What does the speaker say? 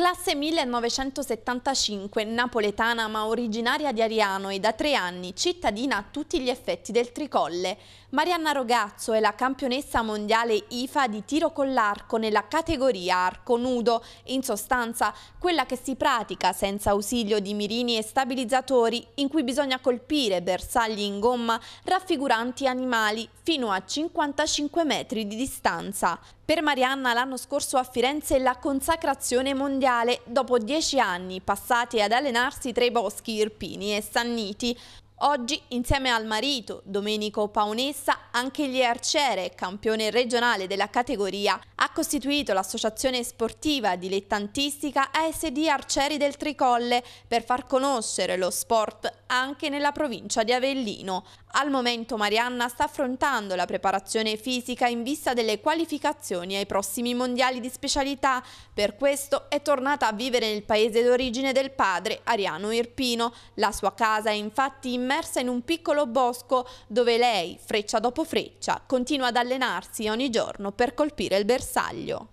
Classe 1975, napoletana ma originaria di Ariano e da tre anni cittadina a tutti gli effetti del tricolle. Marianna Rogazzo è la campionessa mondiale IFA di tiro con l'arco nella categoria arco nudo, in sostanza quella che si pratica senza ausilio di mirini e stabilizzatori in cui bisogna colpire bersagli in gomma raffiguranti animali fino a 55 metri di distanza. Per Marianna l'anno scorso a Firenze la consacrazione mondiale mondiale dopo dieci anni passati ad allenarsi tra i boschi irpini e sanniti. Oggi, insieme al marito, Domenico Paonessa, anche gli Arciere, campione regionale della categoria, ha costituito l'associazione sportiva dilettantistica ASD Arcieri del Tricolle per far conoscere lo sport anche nella provincia di Avellino. Al momento Marianna sta affrontando la preparazione fisica in vista delle qualificazioni ai prossimi mondiali di specialità, per questo è tornata a vivere nel paese d'origine del padre, Ariano Irpino. La sua casa è infatti immersa in un piccolo bosco dove lei, freccia dopo Freccia continua ad allenarsi ogni giorno per colpire il bersaglio.